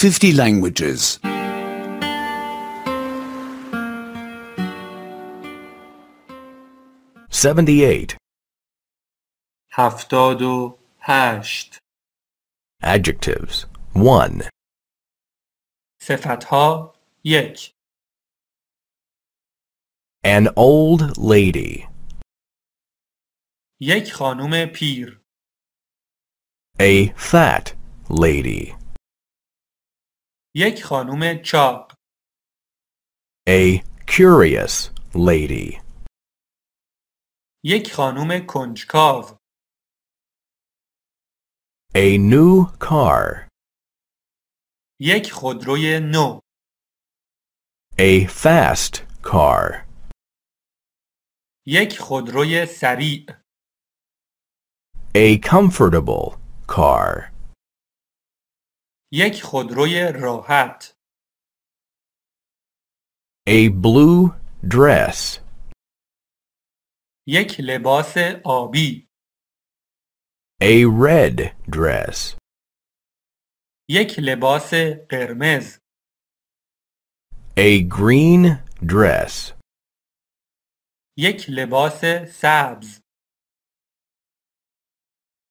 50 languages. 78 هفتاد و Adjectives 1 صفتها یک An old lady یک خانم پیر A fat lady یک خانم چاق A curious lady یک خانم کنجکاو A new car یک خودروی نو A fast car یک خودروی سریع A comfortable car یک خودروی راحت A blue dress یک لباس آبی A red dress یک لباس قرمز A green dress یک لباس سبز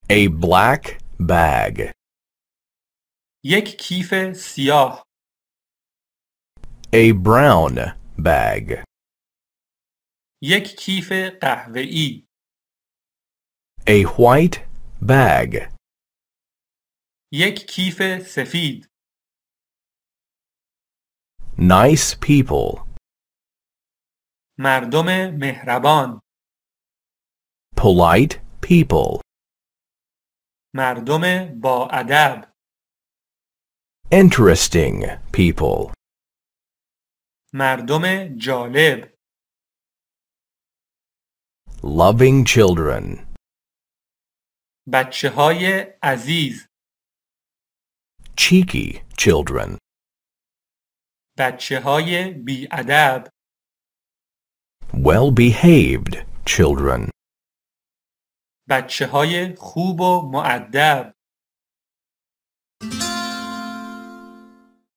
A black bag یک کیف سیاه A brown bag یک کیف قهوه‌ای A white bag یک کیف سفید Nice people مردم مهربان Polite people مردم با ادب interesting people مردم جالب loving children بچه های عزیز cheeky children بچه های بی ادب well behaved children بچه های خوب و معدب